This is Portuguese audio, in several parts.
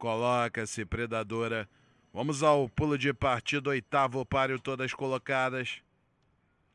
coloca-se predadora. Vamos ao pulo de partido, oitavo páreo, todas colocadas.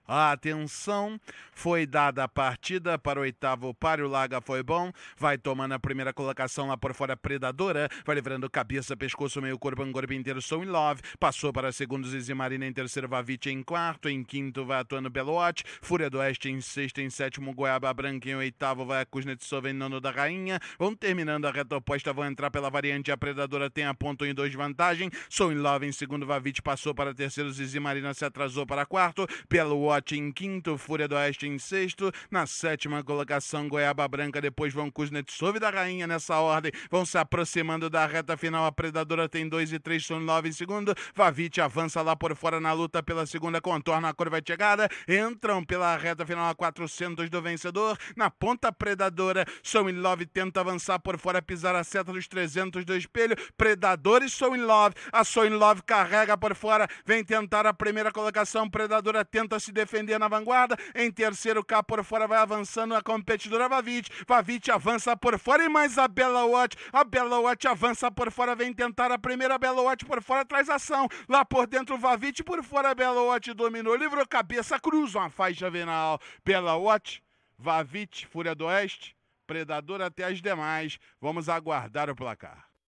A atenção foi dada a partida para o oitavo par. O Laga foi bom. Vai tomando a primeira colocação lá por fora, Predadora. Vai livrando cabeça, pescoço, meio corpo, um corpo inteiro. Sou in love. Passou para segundo Zizi Marina em terceiro, Vavit em quarto. Em quinto vai atuando Belote. Fúria do Oeste em sexto, em sétimo, Goiaba Branca em oitavo. Vai a Kuznetsova em nono da Rainha. Vão terminando a reta oposta. Vão entrar pela variante. A Predadora tem a ponto em dois vantagem. Sou in love em segundo, Vavit passou para terceiro. Zizi Marina se atrasou para quarto. Belote em quinto, Fúria do Oeste em sexto, na sétima colocação Goiaba Branca, depois vão Kuznetsov da Rainha nessa ordem, vão se aproximando da reta final, a Predadora tem dois e sou são love em segundo, Vavite avança lá por fora na luta pela segunda, contorna a curva de chegada, entram pela reta final a 400 do vencedor, na ponta Predadora, sou in Love tenta avançar por fora, pisar a seta dos 300 do espelho, Predador e Sou in Love, a Sou in Love carrega por fora, vem tentar a primeira colocação, Predadora tenta se defender, defender na vanguarda. Em terceiro, cá por fora vai avançando a competidora Vavit. Vavit avança por fora e mais a Bela Watt. A Bela Watt avança por fora, vem tentar a primeira. Bela Watt por fora traz ação. Lá por dentro, Vavit por fora. A Bella Watt dominou, livrou cabeça, cruza uma faixa venal. Bela Watt, Vavit, Fúria do Oeste. Predador até as demais. Vamos aguardar o placar.